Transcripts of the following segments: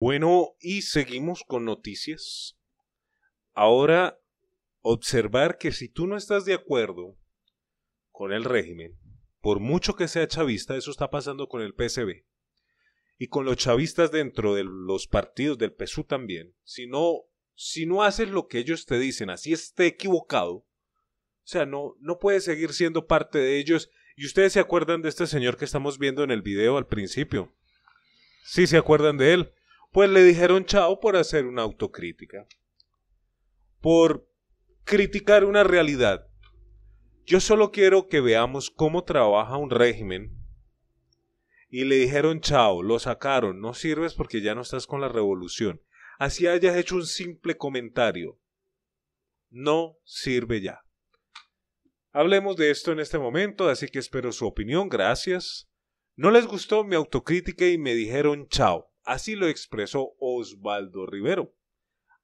Bueno, y seguimos con noticias. Ahora, observar que si tú no estás de acuerdo con el régimen, por mucho que sea chavista, eso está pasando con el PSB y con los chavistas dentro de los partidos del PSU también, si no, si no haces lo que ellos te dicen, así esté equivocado, o sea, no, no puedes seguir siendo parte de ellos. Y ustedes se acuerdan de este señor que estamos viendo en el video al principio. Sí, se acuerdan de él pues le dijeron chao por hacer una autocrítica, por criticar una realidad. Yo solo quiero que veamos cómo trabaja un régimen. Y le dijeron chao, lo sacaron, no sirves porque ya no estás con la revolución. Así hayas hecho un simple comentario. No sirve ya. Hablemos de esto en este momento, así que espero su opinión, gracias. No les gustó mi autocrítica y me dijeron chao. Así lo expresó Osvaldo Rivero.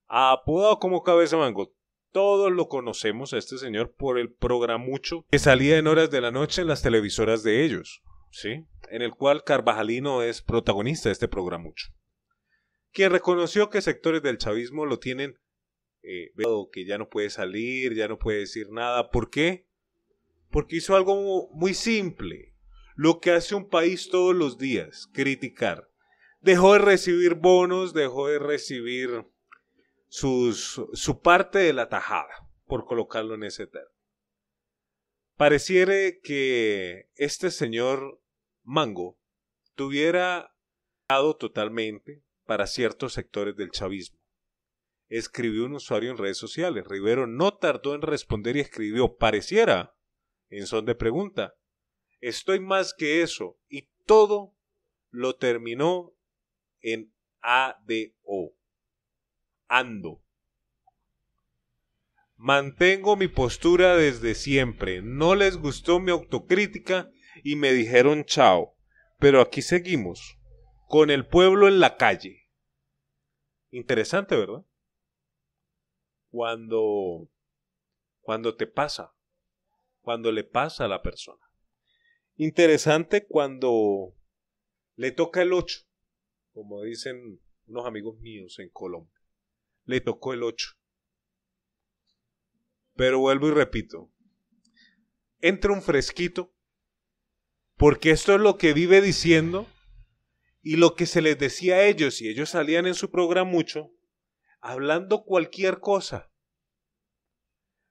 Apodado como Cabeza Mango, todos lo conocemos a este señor por el programa mucho que salía en horas de la noche en las televisoras de ellos, ¿sí? En el cual Carvajalino es protagonista de este mucho, Quien reconoció que sectores del chavismo lo tienen eh, que ya no puede salir, ya no puede decir nada. ¿Por qué? Porque hizo algo muy simple, lo que hace un país todos los días, criticar dejó de recibir bonos, dejó de recibir sus, su parte de la tajada, por colocarlo en ese término. Pareciere que este señor Mango tuviera dado totalmente para ciertos sectores del chavismo. Escribió un usuario en redes sociales. Rivero no tardó en responder y escribió, pareciera, en son de pregunta. Estoy más que eso. Y todo lo terminó en ADO. Ando. Mantengo mi postura desde siempre. No les gustó mi autocrítica y me dijeron chao. Pero aquí seguimos, con el pueblo en la calle. Interesante, ¿verdad? Cuando cuando te pasa, cuando le pasa a la persona. Interesante cuando le toca el 8 como dicen unos amigos míos en Colombia. Le tocó el 8. Pero vuelvo y repito, entra un fresquito, porque esto es lo que vive diciendo y lo que se les decía a ellos, y ellos salían en su programa mucho, hablando cualquier cosa,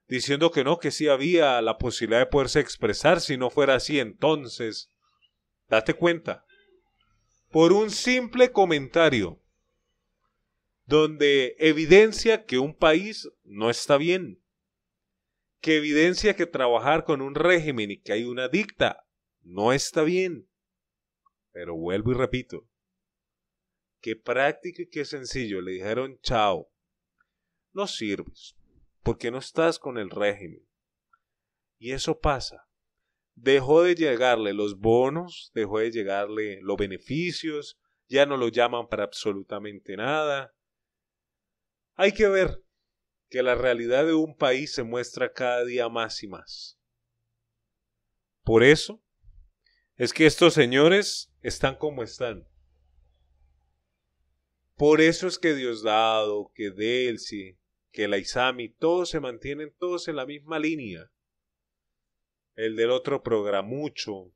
diciendo que no, que sí había la posibilidad de poderse expresar si no fuera así, entonces, date cuenta, por un simple comentario donde evidencia que un país no está bien, que evidencia que trabajar con un régimen y que hay una dicta no está bien. Pero vuelvo y repito, que práctico y qué sencillo, le dijeron chao, no sirves, porque no estás con el régimen. Y eso pasa dejó de llegarle los bonos, dejó de llegarle los beneficios, ya no lo llaman para absolutamente nada. Hay que ver que la realidad de un país se muestra cada día más y más. Por eso es que estos señores están como están. Por eso es que Diosdado, que Delcy, que la Isami, todos se mantienen todos en la misma línea el del otro mucho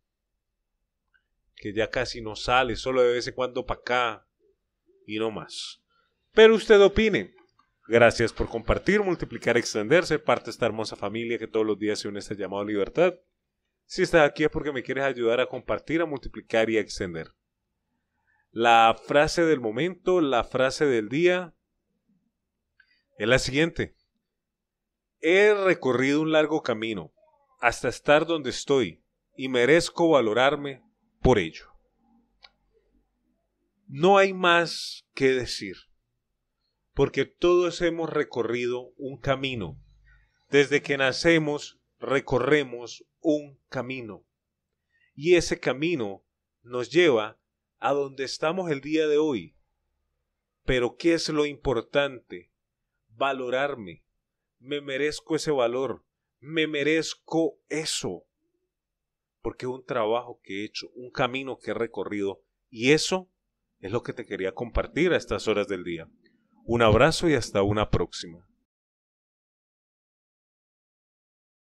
que ya casi no sale, solo de vez en cuando para acá y no más. Pero usted opine. Gracias por compartir, multiplicar, extenderse, parte de esta hermosa familia que todos los días se une a este llamado libertad. Si estás aquí es porque me quieres ayudar a compartir, a multiplicar y a extender. La frase del momento, la frase del día, es la siguiente. He recorrido un largo camino hasta estar donde estoy y merezco valorarme por ello. No hay más que decir, porque todos hemos recorrido un camino. Desde que nacemos recorremos un camino. Y ese camino nos lleva a donde estamos el día de hoy. Pero ¿qué es lo importante? Valorarme. Me merezco ese valor me merezco eso. Porque un trabajo que he hecho, un camino que he recorrido. Y eso es lo que te quería compartir a estas horas del día. Un abrazo y hasta una próxima.